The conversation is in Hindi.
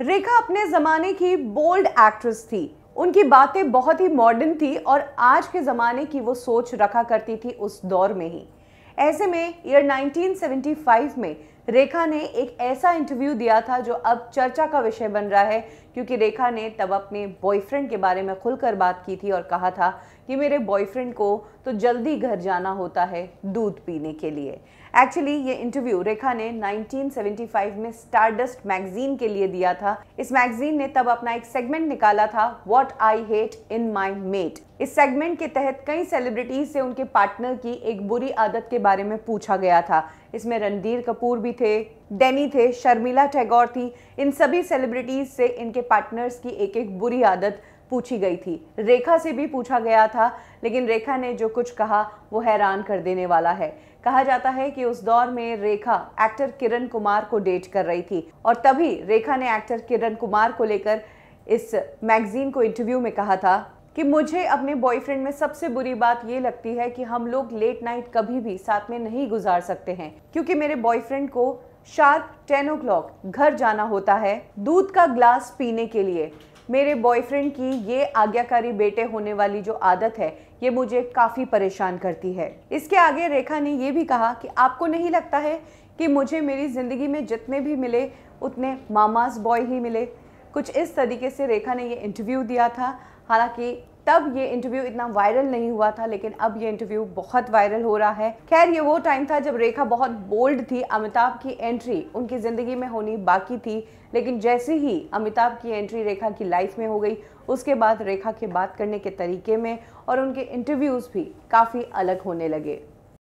रेखा अपने ज़माने की बोल्ड एक्ट्रेस थी उनकी बातें बहुत ही मॉडर्न थी और आज के ज़माने की वो सोच रखा करती थी उस दौर में ही ऐसे में ईयर 1975 में रेखा ने एक ऐसा इंटरव्यू दिया था जो अब चर्चा का विषय बन रहा है क्योंकि रेखा ने तब अपने बॉयफ्रेंड के बारे में खुलकर बात की थी और कहा था कि मेरे बॉयफ्रेंड को तो जल्दी घर जाना होता है दूध पीने के लिए एक्चुअली ये इंटरव्यू रेखा ने 1975 में स्टारडस्ट मैगजीन के लिए दिया था इस मैगजीन ने तब अपना एक सेगमेंट निकाला था what I hate in my mate इस सेगमेंट के तहत कई सेलिब्रिटीज से उनके पार्टनर की एक बुरी आदत के बारे में पूछा गया था इसमें रणधीर कपूर भी थे डेनी थे शर्मिला टैगोर थी इन सभी सेलिब्रिटीज़ से इनके पार्टनर्स की एक एक बुरी आदत पूछी गई थी रेखा से भी पूछा गया था लेकिन रेखा ने जो कुछ कहा वो हैरान कर देने वाला है कहा जाता है कि उस दौर में रेखा एक्टर किरण कुमार को डेट कर रही थी और तभी रेखा ने एक्टर किरण कुमार को लेकर इस मैगजीन को इंटरव्यू में कहा था कि मुझे अपने बॉयफ्रेंड में सबसे बुरी बात ये लगती है कि हम लोग लेट नाइट कभी भी साथ में नहीं गुजार सकते हैं क्योंकि मेरे बॉयफ्रेंड को शार्प टेन ओ क्लॉक घर जाना होता है दूध का ग्लास पीने के लिए मेरे बॉयफ्रेंड की ये आज्ञाकारी बेटे होने वाली जो आदत है ये मुझे काफ़ी परेशान करती है इसके आगे रेखा ने ये भी कहा कि आपको नहीं लगता है कि मुझे मेरी ज़िंदगी में जितने भी मिले उतने मामाज बॉय ही मिले कुछ इस तरीके से रेखा ने ये इंटरव्यू दिया था हालांकि तब ये इंटरव्यू इतना वायरल नहीं हुआ था लेकिन अब ये इंटरव्यू बहुत वायरल हो रहा है खैर ये वो टाइम था जब रेखा बहुत बोल्ड थी अमिताभ की एंट्री उनकी ज़िंदगी में होनी बाकी थी लेकिन जैसे ही अमिताभ की एंट्री रेखा की लाइफ में हो गई उसके बाद रेखा के बात करने के तरीके में और उनके इंटरव्यूज़ भी काफ़ी अलग होने लगे